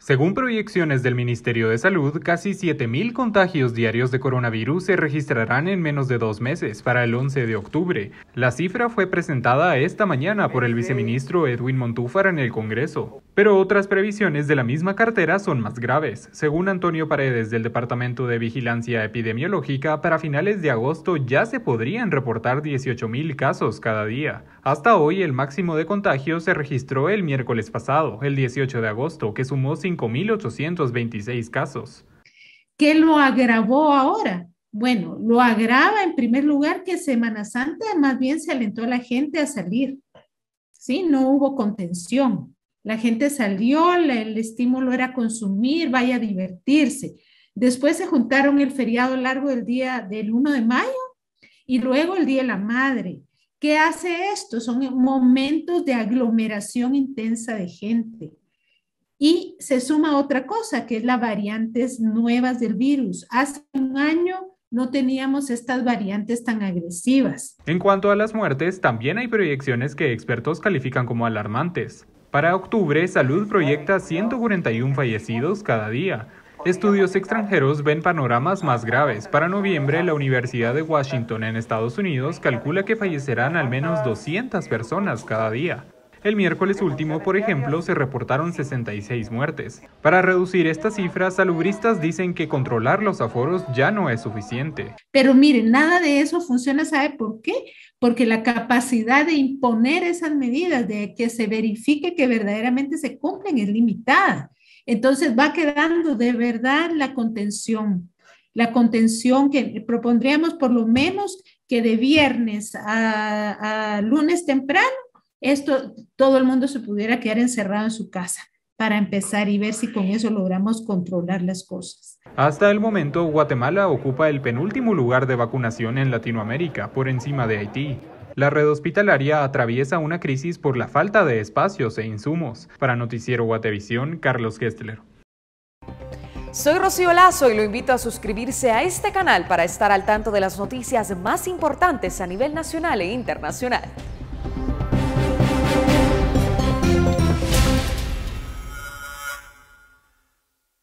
Según proyecciones del Ministerio de Salud, casi 7.000 contagios diarios de coronavirus se registrarán en menos de dos meses, para el 11 de octubre. La cifra fue presentada esta mañana por el viceministro Edwin Montúfar en el Congreso. Pero otras previsiones de la misma cartera son más graves. Según Antonio Paredes del Departamento de Vigilancia Epidemiológica, para finales de agosto ya se podrían reportar 18.000 casos cada día. Hasta hoy el máximo de contagios se registró el miércoles pasado, el 18 de agosto, que sumó 5.826 casos. ¿Qué lo agravó ahora? Bueno, lo agrava en primer lugar que Semana Santa más bien se alentó a la gente a salir, ¿sí? No hubo contención. La gente salió, el estímulo era consumir, vaya a divertirse. Después se juntaron el feriado largo del día del 1 de mayo y luego el Día de la Madre. ¿Qué hace esto? Son momentos de aglomeración intensa de gente. Y se suma otra cosa, que es las variantes nuevas del virus. Hace un año no teníamos estas variantes tan agresivas. En cuanto a las muertes, también hay proyecciones que expertos califican como alarmantes. Para octubre, Salud proyecta 141 fallecidos cada día. Estudios extranjeros ven panoramas más graves. Para noviembre, la Universidad de Washington en Estados Unidos calcula que fallecerán al menos 200 personas cada día. El miércoles último, por ejemplo, se reportaron 66 muertes. Para reducir estas cifras, salubristas dicen que controlar los aforos ya no es suficiente. Pero miren, nada de eso funciona, ¿sabe por qué? Porque la capacidad de imponer esas medidas, de que se verifique que verdaderamente se cumplen, es limitada. Entonces va quedando de verdad la contención, la contención que propondríamos por lo menos que de viernes a lunes temprano esto todo el mundo se pudiera quedar encerrado en su casa para empezar y ver si con eso logramos controlar las cosas. Hasta el momento, Guatemala ocupa el penúltimo lugar de vacunación en Latinoamérica, por encima de Haití. La red hospitalaria atraviesa una crisis por la falta de espacios e insumos. Para Noticiero Guatevisión, Carlos Gessler. Soy Rocío Lazo y lo invito a suscribirse a este canal para estar al tanto de las noticias más importantes a nivel nacional e internacional.